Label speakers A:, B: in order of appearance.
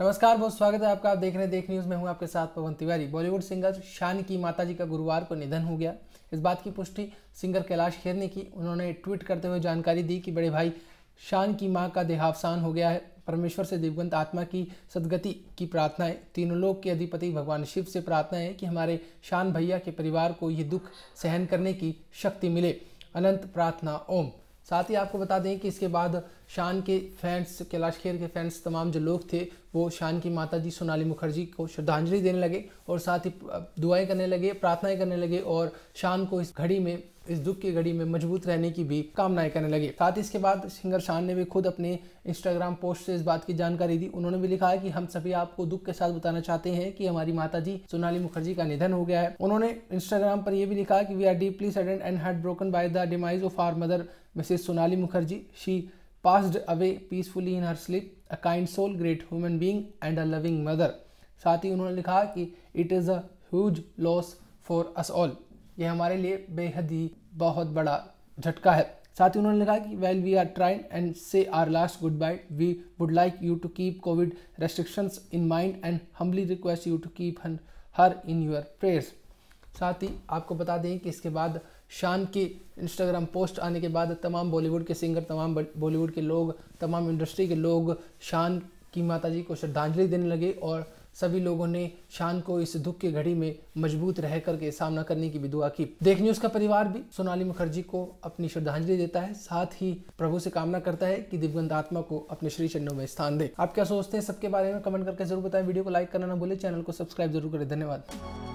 A: नमस्कार बहुत स्वागत है आपका आप देख रहे हैं देख न्यूज़ में हूँ आपके साथ पवन तिवारी बॉलीवुड सिंगर शान की माता जी का गुरुवार को निधन हो गया इस बात की पुष्टि सिंगर कैलाश खेर ने की उन्होंने ट्वीट करते हुए जानकारी दी कि बड़े भाई शान की माँ का देहावसान हो गया है परमेश्वर से दिवगंत आत्मा की सदगति की प्रार्थनाएं तीनों लोक के अधिपति भगवान शिव से प्रार्थना है कि हमारे शान भैया के परिवार को ये दुख सहन करने की शक्ति मिले अनंत प्रार्थना ओम साथ ही आपको बता दें कि इसके बाद शान के फैंस कैलाश खेर के फैंस तमाम जो लोग थे वो शान की माता जी सोनाली मुखर्जी को श्रद्धांजलि देने लगे और साथ ही दुआएं करने लगे प्रार्थनाएं करने लगे और शान को इस घड़ी में इस दुख की घड़ी में मजबूत रहने की भी कामनाएं करने लगे साथ ही इसके बाद सिंगर शान ने भी खुद अपने इंस्टाग्राम पोस्ट से इस बात की जानकारी दी उन्होंने भी लिखा है कि हम सभी आपको दुख के साथ बताना चाहते हैं कि हमारी माता जी सोनाली मुखर्जी का निधन हो गया है उन्होंने इंस्टाग्राम पर यह भी लिखा कि we are deeply saddened and heartbroken by the demise of our mother Mrs Sonali Mukherjee she passed away peacefully in her sleep a kind soul great human being and a loving mother साथ ही उन्होंने लिखा कि it is a huge loss for us all ये हमारे लिए बेहद ही बहुत बड़ा झटका है साथ ही उन्होंने कहा कि well we are trying and say our last goodbye we would like you to keep COVID restrictions in mind and humbly request you to keep her in your prayers साथ ही आपको बता दें कि इसके बाद शान की इंस्टाग्राम पोस्ट आने के बाद तमाम बॉलीवुड के सिंगर तमाम बॉलीवुड के लोग तमाम इंडस्ट्री के लोग शान की माताजी को श्रद्धांजलि देने लगे और सभी लोगों ने शान को इस दुख की घड़ी में मजबूत रह करके सामना करने की भी दुआ की देख न्यूज का परिवार भी सोनाली मुखर्जी को अपनी श्रद्धांजलि देता है साथ ही प्रभु से कामना करता है कि दिवगंत आत्मा को अपने श्री चरणों में स्थान दे आप क्या सोचते हैं सबके बारे में कमेंट करके जरूर बताएं वीडियो को लाइक करना ना भूले चैनल को सब्सक्राइब जरूर करें धन्यवाद